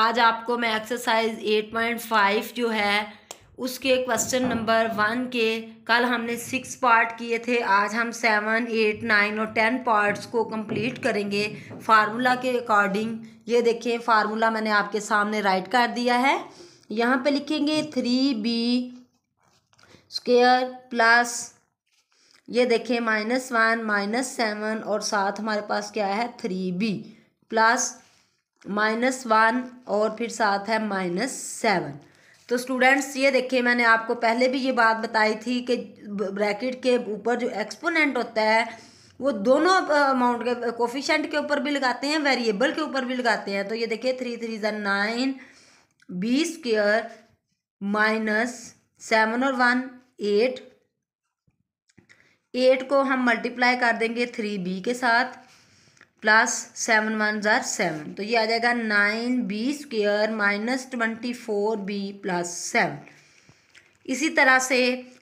आज आपको मैं एक्सरसाइज एट पॉइंट फाइव जो है उसके क्वेश्चन नंबर वन के कल हमने सिक्स पार्ट किए थे आज हम सेवन एट नाइन और टेन पार्ट्स को कंप्लीट करेंगे फार्मूला के अकॉर्डिंग ये देखें फार्मूला मैंने आपके सामने राइट कर दिया है यहाँ पे लिखेंगे थ्री बी स्क्र प्लस ये देखें माइनस वन माइनस सेवन और साथ हमारे पास क्या है three B plus minus one और फिर साथ है माइनस सेवन तो स्टूडेंट्स ये देखिए मैंने आपको पहले भी ये बात बताई थी कि ब्रैकेट के ऊपर जो एक्सपोनेंट होता है वो दोनों अमाउंट के कोफिशेंट के ऊपर भी लगाते हैं वेरिएबल के ऊपर भी लगाते हैं तो ये देखिए थ्री थ्री जन nine B square minus seven और वन एट एट को हम मल्टीप्लाई कर देंगे थ्री बी के साथ प्लस सेवन वन ज़ार सेवन तो ये आ जाएगा nine B square minus twenty four B plus seven इसी तरह से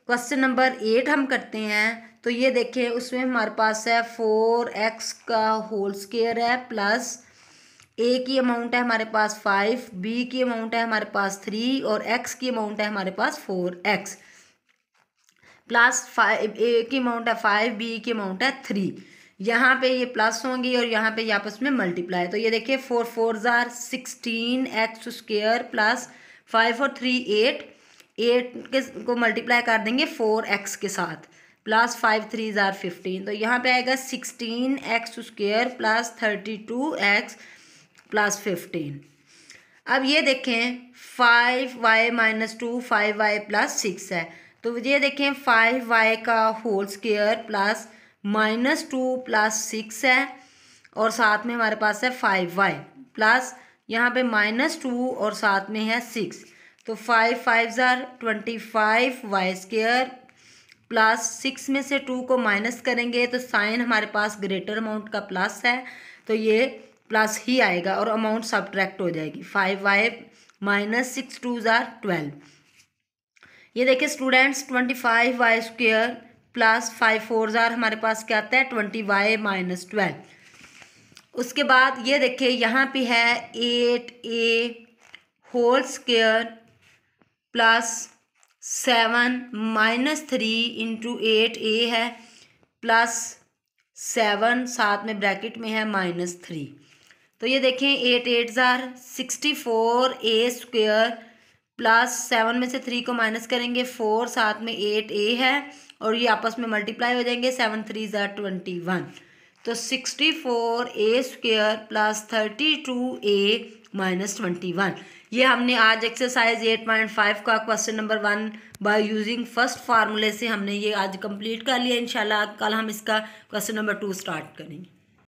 क्वेश्चन नंबर एट हम करते हैं तो ये देखें उसमें हमारे पास है फोर एक्स का होल स्केयर है प्लस ए की अमाउंट है हमारे पास फाइव बी की अमाउंट है हमारे पास थ्री और एक्स की अमाउंट है हमारे पास four X plus five A की अमाउंट है फाइव बी की अमाउंट है थ्री यहाँ पे ये प्लस होंगी और यहाँ पे ये आपस में मल्टीप्लाई तो ये देखिए फोर फोर ज़ार sixteen X square plus five और थ्री एट एट के को मल्टीप्लाई कर देंगे फोर एक्स के साथ प्लस फाइव थ्री ज़ार फिफ्टीन तो यहाँ पे आएगा sixteen X square plus thirty two X plus fifteen अब ये देखें five Y minus two five Y plus six है तो ये देखें फाइव वाई का whole square plus minus two plus six है और साथ में हमारे पास है फाइव वाई प्लस यहाँ पे माइनस टू और साथ में है सिक्स तो फाइव फाइव ज़ार twenty five Y square plus six में से टू को माइनस करेंगे तो साइन हमारे पास ग्रेटर अमाउंट का प्लस है तो ये प्लस ही आएगा और अमाउंट सब्ट्रैक्ट हो जाएगी five Y minus six two ज़ार ट्वेल्व ये देखिए students twenty five Y square plus five four ज़ार हमारे पास क्या आता है ट्वेंटी वाई माइनस ट्वेल्व उसके बाद ये देखिए यहाँ पे है eight A whole square plus seven minus three into eight A है प्लस सेवन साथ में ब्रैकेट में है माइनस थ्री तो ये देखें एट एट ज़ार sixty four A square plus seven में से थ्री को माइनस करेंगे फोर साथ में एट ए है और ये आपस में मल्टीप्लाई हो जाएंगे सेवन थ्री ज़ार ट्वेंटी वन तो sixty four A square plus thirty two A minus twenty one ये हमने आज एक्सरसाइज एट पॉइंट फाइव का question number one by using first फार्मूले से हमने ये आज कंप्लीट कर लिया इंशाल्लाह कल हम इसका क्वेश्चन नंबर टू स्टार्ट करेंगे